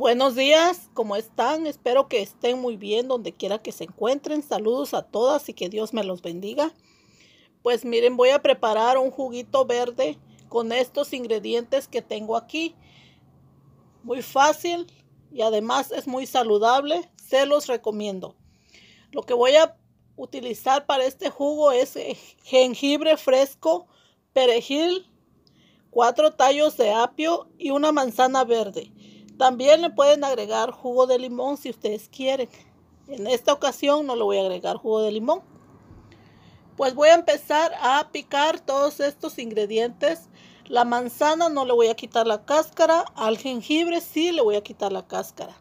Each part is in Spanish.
Buenos días, ¿cómo están? Espero que estén muy bien donde quiera que se encuentren. Saludos a todas y que Dios me los bendiga. Pues miren, voy a preparar un juguito verde con estos ingredientes que tengo aquí. Muy fácil y además es muy saludable. Se los recomiendo. Lo que voy a utilizar para este jugo es eh, jengibre fresco, perejil, cuatro tallos de apio y una manzana verde. También le pueden agregar jugo de limón si ustedes quieren. En esta ocasión no le voy a agregar jugo de limón. Pues voy a empezar a picar todos estos ingredientes. La manzana no le voy a quitar la cáscara. Al jengibre sí le voy a quitar la cáscara.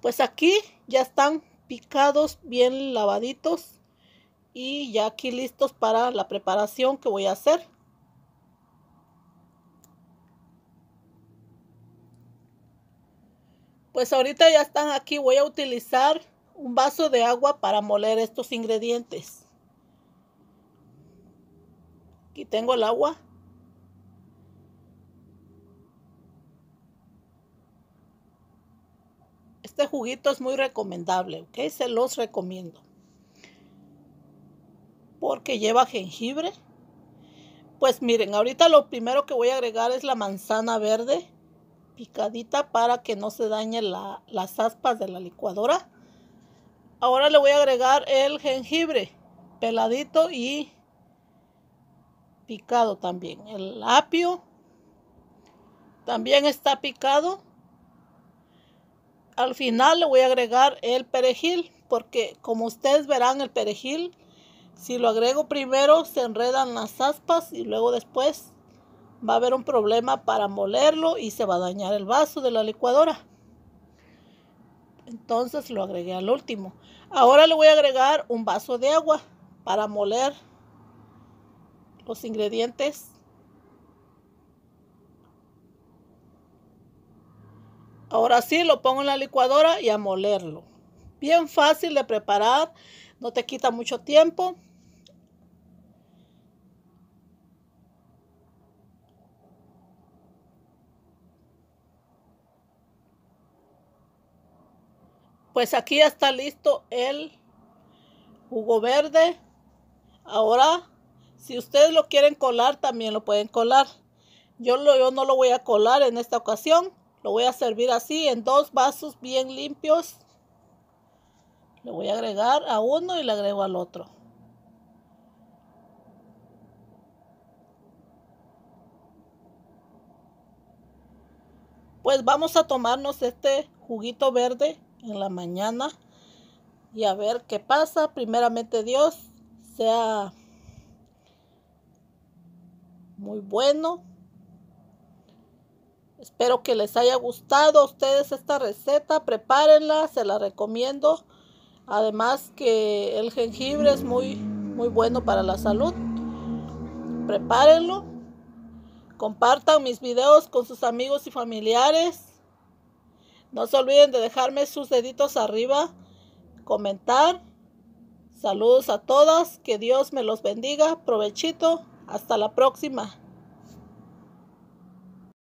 Pues aquí ya están picados bien lavaditos. Y ya aquí listos para la preparación que voy a hacer. Pues ahorita ya están aquí. Voy a utilizar un vaso de agua para moler estos ingredientes. Aquí tengo el agua. Este juguito es muy recomendable, ¿ok? Se los recomiendo. Porque lleva jengibre. Pues miren, ahorita lo primero que voy a agregar es la manzana verde picadita para que no se dañen las aspas de la licuadora. Ahora le voy a agregar el jengibre peladito y picado también. El apio también está picado. Al final le voy a agregar el perejil porque como ustedes verán el perejil, si lo agrego primero se enredan las aspas y luego después va a haber un problema para molerlo y se va a dañar el vaso de la licuadora. Entonces lo agregué al último. Ahora le voy a agregar un vaso de agua para moler los ingredientes. Ahora sí lo pongo en la licuadora y a molerlo. Bien fácil de preparar, no te quita mucho tiempo. Pues aquí ya está listo el jugo verde. Ahora, si ustedes lo quieren colar, también lo pueden colar. Yo, lo, no lo voy a colar en esta ocasión. Lo voy a servir así en dos vasos bien limpios. Le voy a agregar a uno y le agrego al otro. Pues vamos a tomarnos este juguito verde en la mañana y a ver qué pasa. Primeramente Dios sea muy bueno. Espero que les haya gustado a ustedes esta receta. Prepárenla, se la recomiendo. Además que el jengibre es muy, muy bueno para la salud. Prepárenlo. Compartan mis videos con sus amigos y familiares. No se olviden de dejarme sus deditos arriba, comentar. Saludos a todas, que Dios me los bendiga. Provechito, hasta la próxima.